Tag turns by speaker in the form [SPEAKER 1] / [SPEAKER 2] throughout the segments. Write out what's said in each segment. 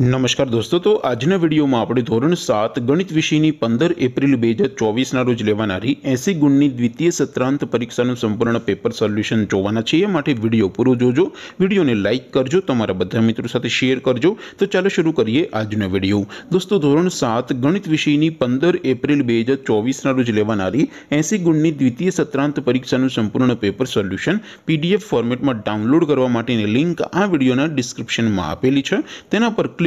[SPEAKER 1] નમસ્કાર દોસ્તો તો આજનો વિડિયોમાં આપણે ધોરણ 7 ગણિત વિષયની 15 એપ્રિલ 2024 ના રોજ લેવાણારી 80 ગુણની દ્વિતીય સત્રાંત પરીક્ષાનું સંપૂર્ણ પેપર સોલ્યુશન જોવાના છે એટલે વિડિયો પૂરો જોજો વિડિયોને લાઈક કરજો તમારા બધા મિત્રો સાથે શેર કરજો તો ચાલો શરુ કરીએ આજનો વિડિયો દોસ્તો ધોરણ 7 ગણિત વિષયની 15 એપ્રિલ 2024 ના રોજ લેવાણારી 80 ગુણની દ્વિતીય સત્રાંત પરીક્ષાનું સંપૂર્ણ પેપર સોલ્યુશન PDF ફોર્મેટમાં ડાઉનલોડ કરવા માટેની લિંક આ વિડિયોના ડિસ્ક્રિપ્શનમાં આપેલી છે તેના પર ક્લિક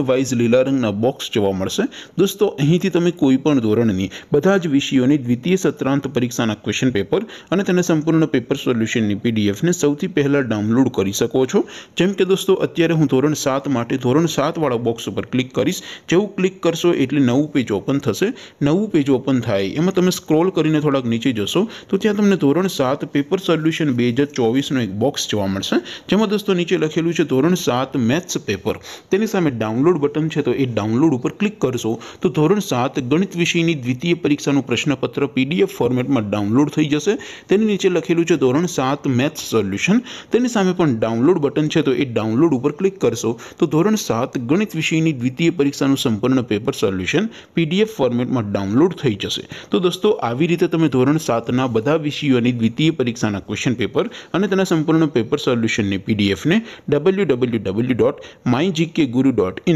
[SPEAKER 1] નવા વિઝ લિલારંગ ના બોક્સ જોવા મળશે દોસ્તો અહીંથી તમે કોઈપણ ધોરણની બધા જ વિષયોની દ્વિતીય સત્રાંત પરીક્ષાના ક્વેશ્ચન પેપર અને તેનો સંપૂર્ણનો પેપર સોલ્યુશનની પીડીએફ ને સૌથી પહેલા ડાઉનલોડ કરી શકો છો જેમ કે દોસ્તો અત્યારે હું ધોરણ 7 માટે ધોરણ 7 વાળો બોક્સ પર ક્લિક કરીશ જેવું ક્લિક કરશો એટલે નવું પેજ ઓપન થશે નવું પેજ ઓપન થાય એમાં તમે સ્ક્રોલ કરીને થોડક નીચે જશો તો ત્યાં તમને ધોરણ 7 પેપર સોલ્યુશન 2024 નો એક બોક્સ જોવા મળશે જેમ કે દોસ્તો નીચે લખેલું છે ધોરણ 7 મેથ્સ પેપર તેની સામે ડાઉન ડાઉનલોડ બટન છે તો એ ડાઉનલોડ ઉપર ક્લિક કરશો તો ધોરણ 7 ગણિત વિષયની દ્વિતીય પરીક્ષાનું પ્રશ્નપત્ર પીડીએફ ફોર્મેટમાં ડાઉનલોડ થઈ જશે તેની નીચે લખેલું છે ધોરણ 7 મેથ્સ સોલ્યુશન તેની સામે પણ ડાઉનલોડ બટન છે તો એ ડાઉનલોડ ઉપર ક્લિક કરશો તો ધોરણ 7 ગણિત વિષયની દ્વિતીય પરીક્ષાનું સંપૂર્ણ પેપર સોલ્યુશન પીડીએફ ફોર્મેટમાં ડાઉનલોડ થઈ જશે તો દોસ્તો આવી રીતે તમે ધોરણ 7 ના બધા વિષયોની દ્વિતીય પરીક્ષાના ક્વેશ્ચન પેપર અને તેના સંપૂર્ણ પેપર સોલ્યુશનને પીડીએફ ને www.mygkguru.com